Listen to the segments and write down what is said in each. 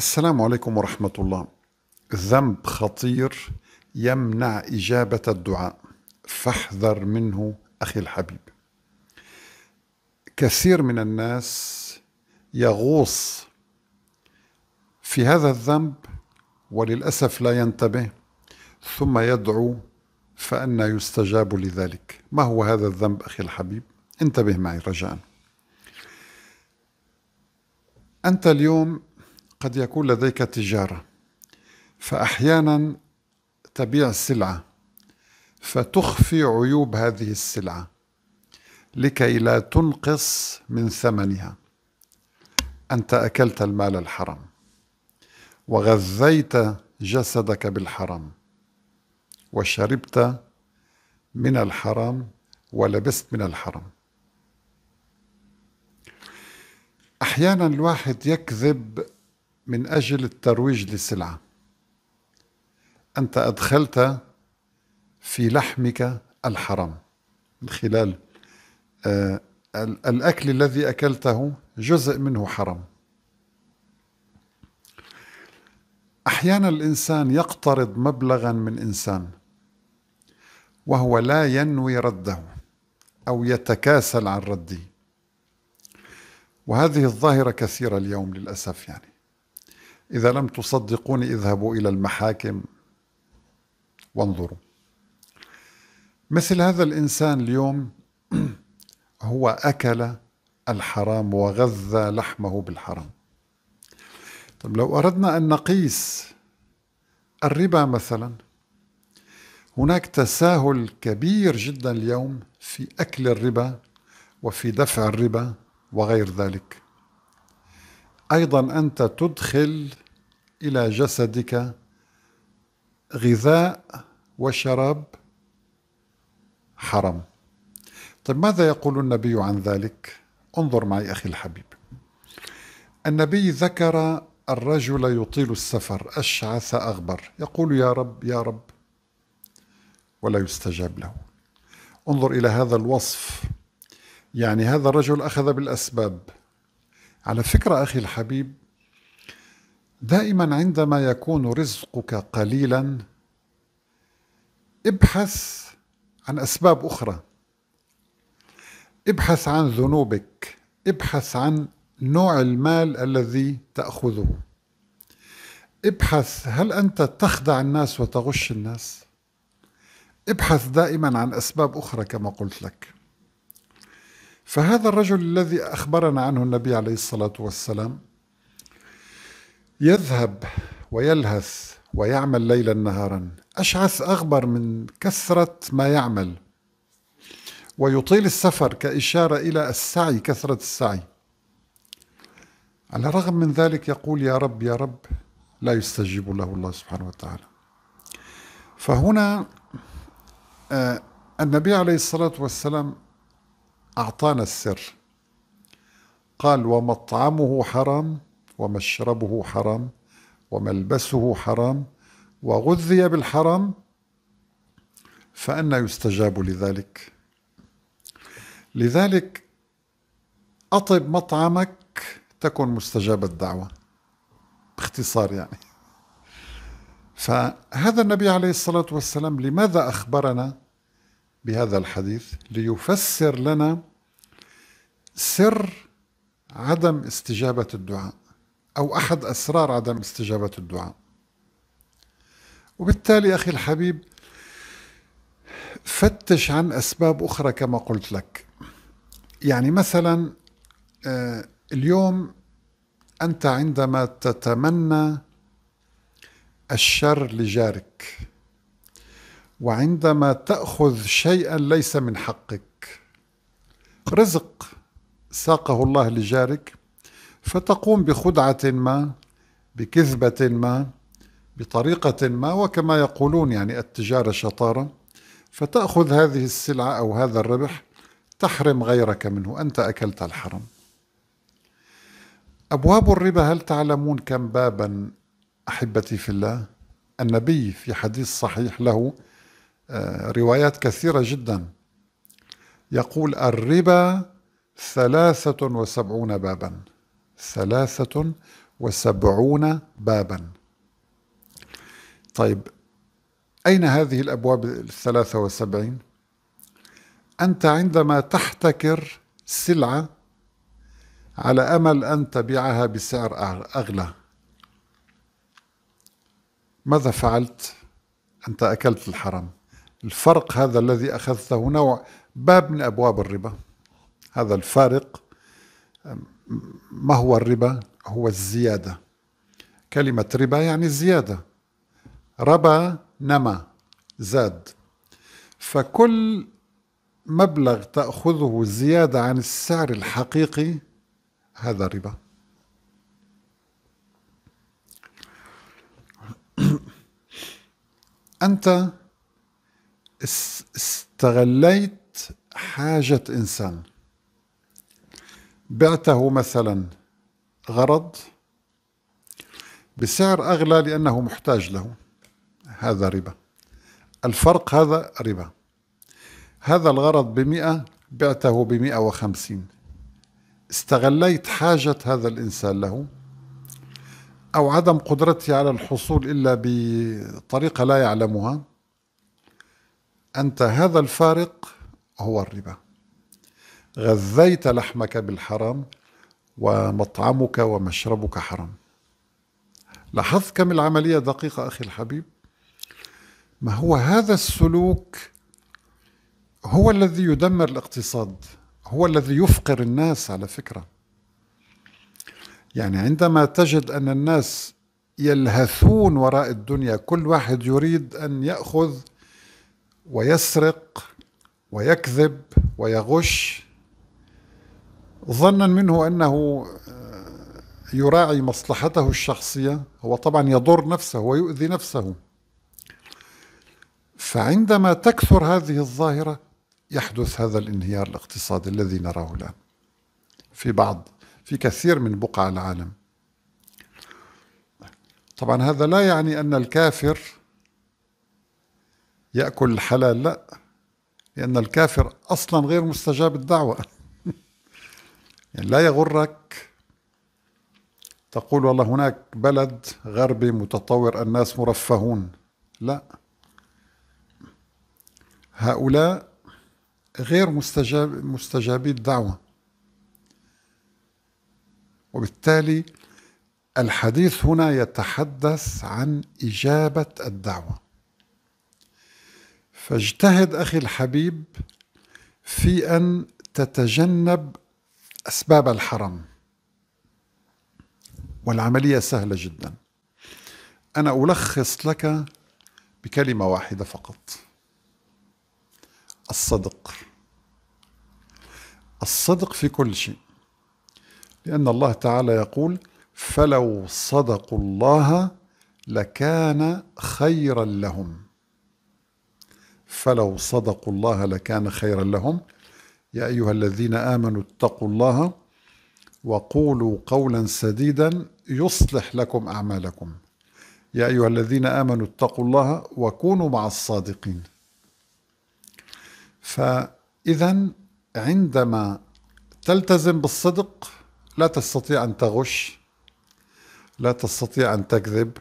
السلام عليكم ورحمة الله. ذنب خطير يمنع إجابة الدعاء فاحذر منه أخي الحبيب. كثير من الناس يغوص في هذا الذنب وللأسف لا ينتبه ثم يدعو فأن يستجاب لذلك ما هو هذا الذنب أخي الحبيب انتبه معي رجاء أنت اليوم قد يكون لديك تجارة فأحيانا تبيع سلعة فتخفي عيوب هذه السلعة لكي لا تنقص من ثمنها أنت أكلت المال الحرام وغذيت جسدك بالحرام وشربت من الحرام ولبست من الحرام احيانا الواحد يكذب من أجل الترويج للسلعة أنت أدخلت في لحمك الحرام من خلال آه، الأكل الذي أكلته جزء منه حرام أحيانا الإنسان يقترض مبلغا من إنسان وهو لا ينوي رده أو يتكاسل عن رده وهذه الظاهرة كثيرة اليوم للأسف يعني إذا لم تصدقوني اذهبوا إلى المحاكم وانظروا مثل هذا الإنسان اليوم هو أكل الحرام وغذى لحمه بالحرام طب لو أردنا أن نقيس الربا مثلا هناك تساهل كبير جدا اليوم في أكل الربا وفي دفع الربا وغير ذلك ايضا انت تدخل الى جسدك غذاء وشراب حرام طيب ماذا يقول النبي عن ذلك انظر معي اخي الحبيب النبي ذكر الرجل يطيل السفر اشعث اغبر يقول يا رب يا رب ولا يستجاب له انظر الى هذا الوصف يعني هذا الرجل اخذ بالاسباب على فكرة أخي الحبيب دائما عندما يكون رزقك قليلا ابحث عن أسباب أخرى ابحث عن ذنوبك ابحث عن نوع المال الذي تأخذه ابحث هل أنت تخدع الناس وتغش الناس؟ ابحث دائما عن أسباب أخرى كما قلت لك فهذا الرجل الذي أخبرنا عنه النبي عليه الصلاة والسلام يذهب ويلهث ويعمل ليلا نهارا أشعث أغبر من كثرة ما يعمل ويطيل السفر كإشارة إلى السعي كثرة السعي على الرغم من ذلك يقول يا رب يا رب لا يستجيب له الله سبحانه وتعالى فهنا آه، النبي عليه الصلاة والسلام أعطانا السر قال ومطعمه حرام ومشربه حرام وملبسه حرام وغذي بالحرام فأنا يستجاب لذلك لذلك أطب مطعمك تكن مستجاب الدعوة باختصار يعني فهذا النبي عليه الصلاة والسلام لماذا أخبرنا بهذا الحديث ليفسر لنا سر عدم استجابة الدعاء أو أحد أسرار عدم استجابة الدعاء وبالتالي أخي الحبيب فتش عن أسباب أخرى كما قلت لك يعني مثلا آه، اليوم أنت عندما تتمنى الشر لجارك وعندما تأخذ شيئا ليس من حقك رزق ساقه الله لجارك فتقوم بخدعة ما بكذبة ما بطريقة ما وكما يقولون يعني التجارة شطارة فتأخذ هذه السلعة أو هذا الربح تحرم غيرك منه أنت أكلت الحرم أبواب الربا هل تعلمون كم بابا أحبتي في الله النبي في حديث صحيح له آه، روايات كثيرة جدا يقول الربا ثلاثة وسبعون بابا ثلاثة وسبعون بابا طيب أين هذه الأبواب الثلاثة وسبعين؟ أنت عندما تحتكر سلعة على أمل أن تبيعها بسعر أغلى ماذا فعلت؟ أنت أكلت الحرام الفرق هذا الذي أخذته نوع باب من أبواب الربا هذا الفارق ما هو الربا هو الزيادة كلمة ربا يعني زيادة ربا نما زاد فكل مبلغ تأخذه زيادة عن السعر الحقيقي هذا ربا أنت استغليت حاجة إنسان بعته مثلا غرض بسعر أغلى لأنه محتاج له هذا ربا الفرق هذا ربا هذا الغرض بمئة بعته بمئة وخمسين استغليت حاجة هذا الإنسان له أو عدم قدرتي على الحصول إلا بطريقة لا يعلمها أنت هذا الفارق هو الربا غذيت لحمك بالحرام ومطعمك ومشربك حرام لاحظت كم العملية دقيقة أخي الحبيب ما هو هذا السلوك هو الذي يدمر الاقتصاد هو الذي يفقر الناس على فكرة يعني عندما تجد أن الناس يلهثون وراء الدنيا كل واحد يريد أن يأخذ ويسرق ويكذب ويغش ظنا منه انه آه، يراعي مصلحته الشخصيه هو طبعا يضر نفسه ويؤذي نفسه فعندما تكثر هذه الظاهره يحدث هذا الانهيار الاقتصادي الذي نراه الان في بعض في كثير من بقع العالم طبعا هذا لا يعني ان الكافر يأكل الحلال لا لأن الكافر أصلا غير مستجاب الدعوة يعني لا يغرك تقول والله هناك بلد غربي متطور الناس مرفهون لا هؤلاء غير مستجاب مستجابي الدعوة وبالتالي الحديث هنا يتحدث عن إجابة الدعوة فاجتهد أخي الحبيب في أن تتجنب أسباب الحرم والعملية سهلة جدا أنا ألخص لك بكلمة واحدة فقط الصدق الصدق في كل شيء لأن الله تعالى يقول فلو صدقوا الله لكان خيرا لهم فلو صدقوا الله لكان خيرا لهم يا أيها الذين آمنوا اتقوا الله وقولوا قولا سديدا يصلح لكم أعمالكم يا أيها الذين آمنوا اتقوا الله وكونوا مع الصادقين فإذا عندما تلتزم بالصدق لا تستطيع أن تغش لا تستطيع أن تكذب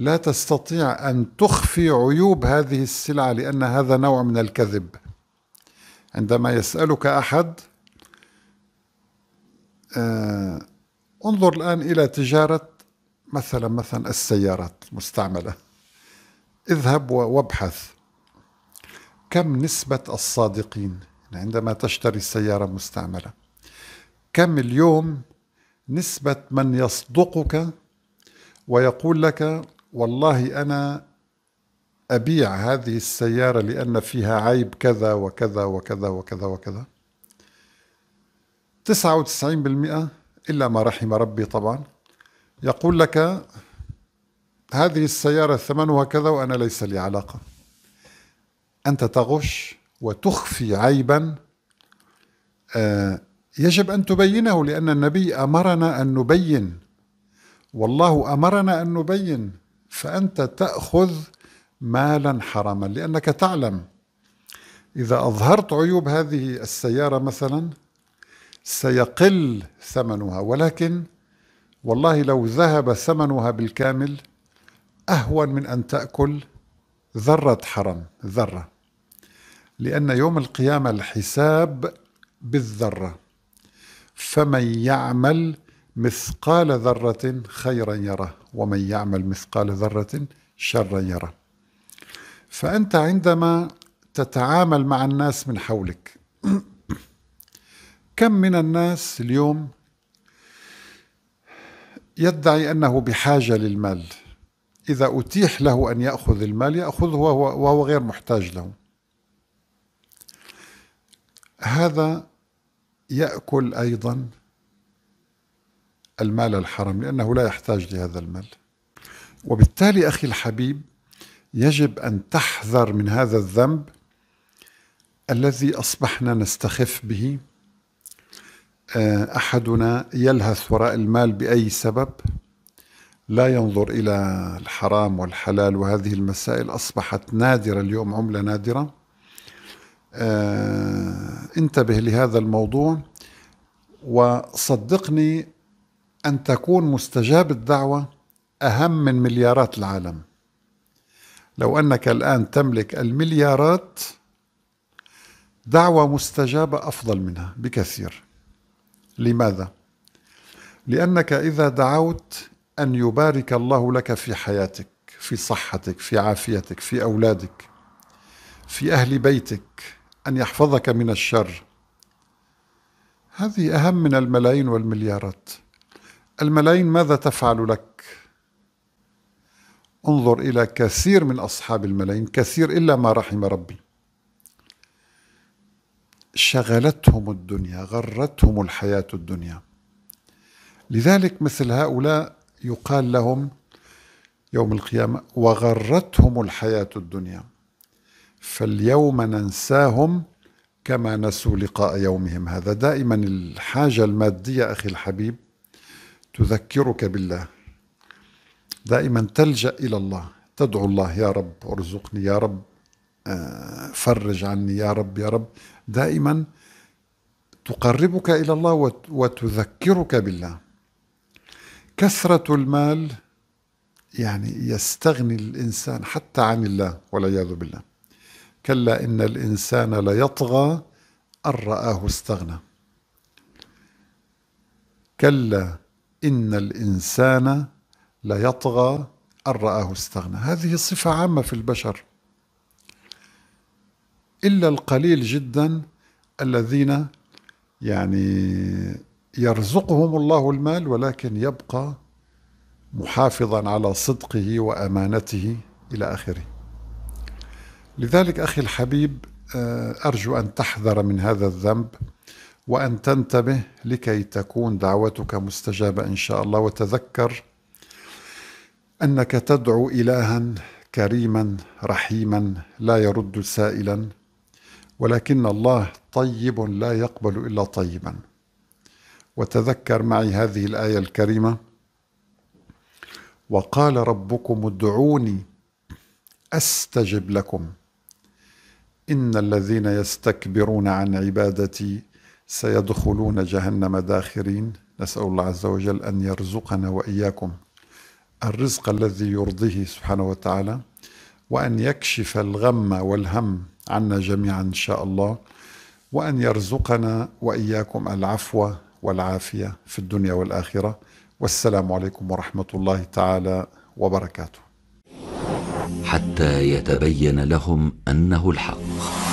لا تستطيع أن تخفي عيوب هذه السلعة لأن هذا نوع من الكذب عندما يسألك أحد آه انظر الآن إلى تجارة مثلا مثلا السيارات المستعملة اذهب وابحث كم نسبة الصادقين يعني عندما تشتري سيارة مستعملة كم اليوم نسبة من يصدقك ويقول لك والله أنا أبيع هذه السيارة لأن فيها عيب كذا وكذا وكذا وكذا وكذا 99% إلا ما رحم ربي طبعا يقول لك هذه السيارة ثمنها كذا وأنا ليس لي علاقة أنت تغش وتخفي عيبا آه، يجب أن تبينه لأن النبي أمرنا أن نبين والله أمرنا أن نبين فأنت تأخذ مالا حراما لأنك تعلم إذا أظهرت عيوب هذه السيارة مثلا سيقل ثمنها ولكن والله لو ذهب ثمنها بالكامل أهون من أن تأكل ذرة حرم ذرة لأن يوم القيامة الحساب بالذرة فمن يعمل مثقال ذرة خيرا يره ومن يعمل مثقال ذرة شرا يره فأنت عندما تتعامل مع الناس من حولك كم من الناس اليوم يدعي أنه بحاجة للمال إذا أتيح له أن يأخذ المال يأخذه وهو غير محتاج له هذا يأكل أيضا المال الحرام لأنه لا يحتاج لهذا المال وبالتالي أخي الحبيب يجب أن تحذر من هذا الذنب الذي أصبحنا نستخف به آه، أحدنا يلهث وراء المال بأي سبب لا ينظر إلى الحرام والحلال وهذه المسائل أصبحت نادرة اليوم عملة نادرة آه، انتبه لهذا الموضوع وصدقني أن تكون مستجاب الدعوة أهم من مليارات العالم لو أنك الآن تملك المليارات دعوة مستجابة أفضل منها بكثير لماذا؟ لأنك إذا دعوت أن يبارك الله لك في حياتك في صحتك في عافيتك في أولادك في أهل بيتك أن يحفظك من الشر هذه أهم من الملايين والمليارات الملايين ماذا تفعل لك انظر إلى كثير من أصحاب الملايين كثير إلا ما رحم ربي شغلتهم الدنيا غرتهم الحياة الدنيا لذلك مثل هؤلاء يقال لهم يوم القيامة وغرتهم الحياة الدنيا فاليوم ننساهم كما نسوا لقاء يومهم هذا دائما الحاجة المادية أخي الحبيب تذكرك بالله دائما تلجأ إلى الله تدعو الله يا رب ارزقني يا رب آه، فرج عني يا رب يا رب دائما تقربك إلى الله وتذكرك بالله كثرة المال يعني يستغني الإنسان حتى عن الله والعياذ بالله كلا إن الإنسان ليطغى أن رآه استغنى كلا إن الإنسان ليطغى أن رآه استغنى هذه صفة عامة في البشر إلا القليل جدا الذين يعني يرزقهم الله المال ولكن يبقى محافظا على صدقه وأمانته إلى آخره لذلك أخي الحبيب آه، أرجو أن تحذر من هذا الذنب وأن تنتبه لكي تكون دعوتك مستجابة إن شاء الله وتذكر أنك تدعو إلها كريما رحيما لا يرد سائلا ولكن الله طيب لا يقبل إلا طيبا وتذكر معي هذه الآية الكريمة وقال ربكم ادعوني أستجب لكم إن الذين يستكبرون عن عبادتي سيدخلون جهنم داخرين نسأل الله عز وجل أن يرزقنا وإياكم الرزق الذي يرضيه سبحانه وتعالى وأن يكشف الغم والهم عنا جميعا إن شاء الله وأن يرزقنا وإياكم العفو والعافية في الدنيا والآخرة والسلام عليكم ورحمة الله تعالى وبركاته حتى يتبين لهم أنه الحق